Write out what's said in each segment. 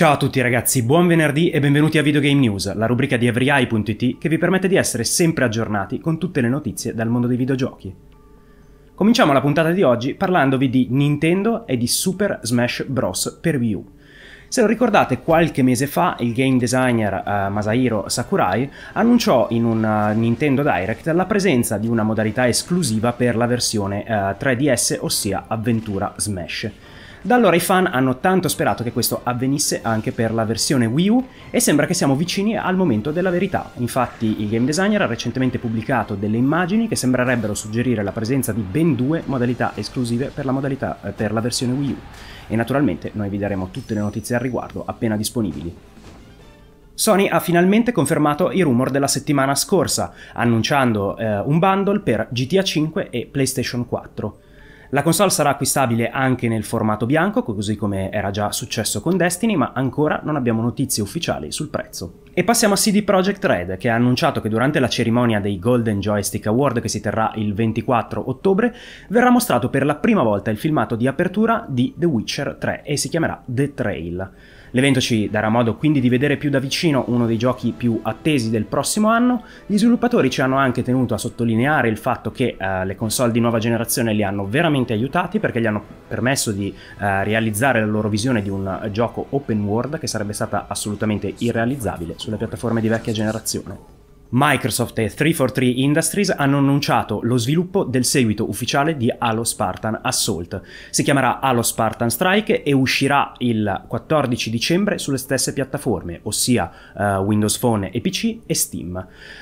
Ciao a tutti ragazzi, buon venerdì e benvenuti a Videogame News, la rubrica di everyeye.it che vi permette di essere sempre aggiornati con tutte le notizie dal mondo dei videogiochi. Cominciamo la puntata di oggi parlandovi di Nintendo e di Super Smash Bros. per Wii U. Se lo ricordate, qualche mese fa il game designer uh, Masahiro Sakurai annunciò in un uh, Nintendo Direct la presenza di una modalità esclusiva per la versione uh, eh, 3DS, ossia Avventura Smash. Da allora i fan hanno tanto sperato che questo avvenisse anche per la versione Wii U e sembra che siamo vicini al momento della verità. Infatti il game designer ha recentemente pubblicato delle immagini che sembrerebbero suggerire la presenza di ben due modalità esclusive per la, modalità, eh, per la versione Wii U e naturalmente noi vi daremo tutte le notizie al riguardo appena disponibili. Sony ha finalmente confermato i rumor della settimana scorsa, annunciando eh, un bundle per GTA 5 e PlayStation 4. La console sarà acquistabile anche nel formato bianco, così come era già successo con Destiny, ma ancora non abbiamo notizie ufficiali sul prezzo. E passiamo a CD Projekt Red, che ha annunciato che durante la cerimonia dei Golden Joystick Award che si terrà il 24 ottobre, verrà mostrato per la prima volta il filmato di apertura di The Witcher 3 e si chiamerà The Trail. L'evento ci darà modo quindi di vedere più da vicino uno dei giochi più attesi del prossimo anno. Gli sviluppatori ci hanno anche tenuto a sottolineare il fatto che uh, le console di nuova generazione li hanno veramente aiutati perché gli hanno permesso di uh, realizzare la loro visione di un eh, gioco open world che sarebbe stata assolutamente irrealizzabile sulle piattaforme di vecchia generazione. Microsoft e 343 Industries hanno annunciato lo sviluppo del seguito ufficiale di Halo Spartan Assault. Si chiamerà Halo Spartan Strike e uscirà il 14 dicembre sulle stesse piattaforme, ossia uh, Windows Phone e PC e Steam.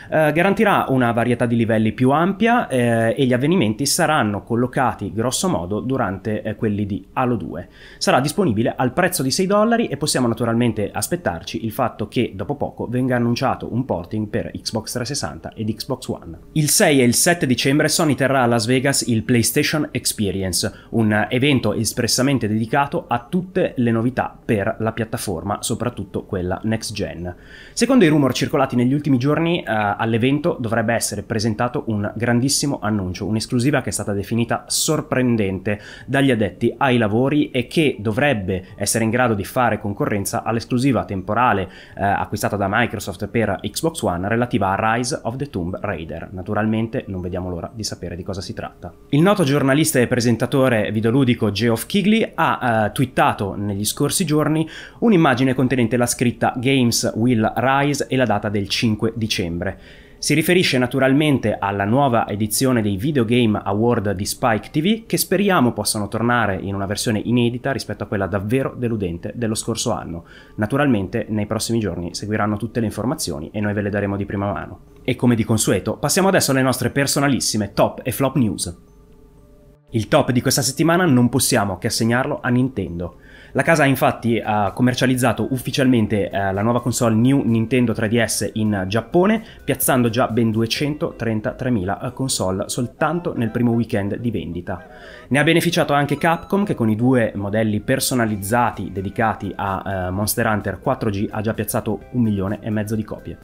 Uh, garantirà una varietà di livelli più ampia eh, e gli avvenimenti saranno collocati grossomodo durante eh, quelli di Halo 2. Sarà disponibile al prezzo di 6 dollari e possiamo naturalmente aspettarci il fatto che dopo poco venga annunciato un porting per Xbox Xbox 360 ed Xbox One. Il 6 e il 7 dicembre Sony terrà a Las Vegas il PlayStation Experience, un evento espressamente dedicato a tutte le novità per la piattaforma, soprattutto quella next gen. Secondo i rumor circolati negli ultimi giorni, eh, all'evento dovrebbe essere presentato un grandissimo annuncio, un'esclusiva che è stata definita sorprendente dagli addetti ai lavori e che dovrebbe essere in grado di fare concorrenza all'esclusiva temporale eh, acquistata da Microsoft per Xbox One relativa intitola Rise of the Tomb Raider. Naturalmente non vediamo l'ora di sapere di cosa si tratta. Il noto giornalista e presentatore videoludico Geoff Kigley ha eh, twittato negli scorsi giorni un'immagine contenente la scritta Games Will Rise e la data del 5 dicembre. Si riferisce naturalmente alla nuova edizione dei Videogame Award di Spike TV che speriamo possano tornare in una versione inedita rispetto a quella davvero deludente dello scorso anno. Naturalmente nei prossimi giorni seguiranno tutte le informazioni e noi ve le daremo di prima mano. E come di consueto passiamo adesso alle nostre personalissime top e flop news. Il top di questa settimana non possiamo che assegnarlo a Nintendo. La casa infatti ha commercializzato ufficialmente eh, la nuova console New Nintendo 3DS in Giappone, piazzando già ben 233.000 eh, console soltanto nel primo weekend di vendita. Ne ha beneficiato anche Capcom che con i due modelli personalizzati dedicati a eh, Monster Hunter 4G ha già piazzato un milione e mezzo di copie.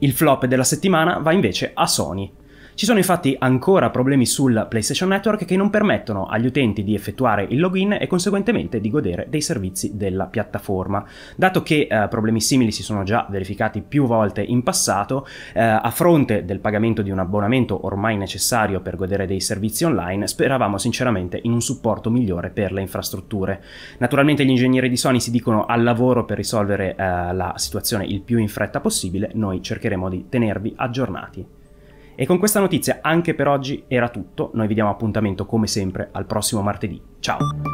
Il flop della settimana va invece a Sony, ci sono infatti ancora problemi sul PlayStation Network che non permettono agli utenti di effettuare il login e conseguentemente di godere dei servizi della piattaforma. Dato che eh, problemi simili si sono già verificati più volte in passato, eh, a fronte del pagamento di un abbonamento ormai necessario per godere dei servizi online, speravamo sinceramente in un supporto migliore per le infrastrutture. Naturalmente gli ingegneri di Sony si dicono al lavoro per risolvere eh, la situazione il più in fretta possibile, noi cercheremo di tenervi aggiornati. E con questa notizia anche per oggi era tutto, noi vi diamo appuntamento come sempre al prossimo martedì. Ciao!